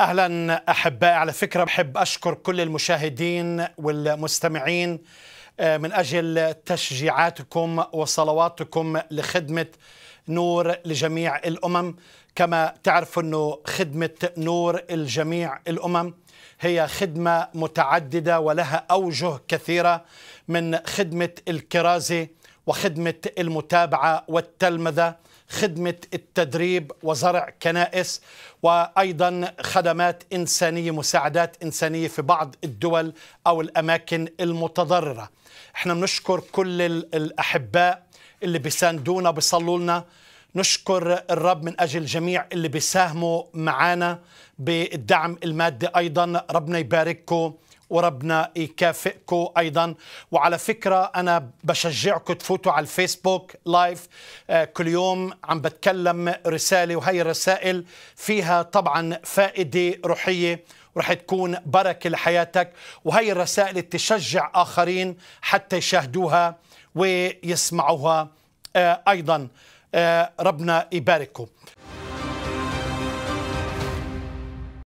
اهلا احبائي على فكره بحب اشكر كل المشاهدين والمستمعين آه، من اجل تشجيعاتكم وصلواتكم لخدمه نور لجميع الامم كما تعرف انه خدمه نور لجميع الامم هي خدمه متعدده ولها اوجه كثيره من خدمه الكرازه وخدمة المتابعة والتلمذة خدمة التدريب وزرع كنائس وأيضا خدمات إنسانية مساعدات إنسانية في بعض الدول أو الأماكن المتضررة احنا بنشكر كل الأحباء اللي بيساندونا بيصلوا لنا نشكر الرب من أجل جميع اللي بيساهموا معنا بالدعم المادي أيضا ربنا يبارككم وربنا يكافئكم ايضا وعلى فكره انا بشجعكم تفوتوا على الفيسبوك لايف آه، كل يوم عم بتكلم رساله وهي الرسائل فيها طبعا فائده روحيه رح تكون بركة لحياتك وهي الرسائل تشجع آخرين حتى يشاهدوها ويسمعوها آه، أيضا آه، ربنا يبارككم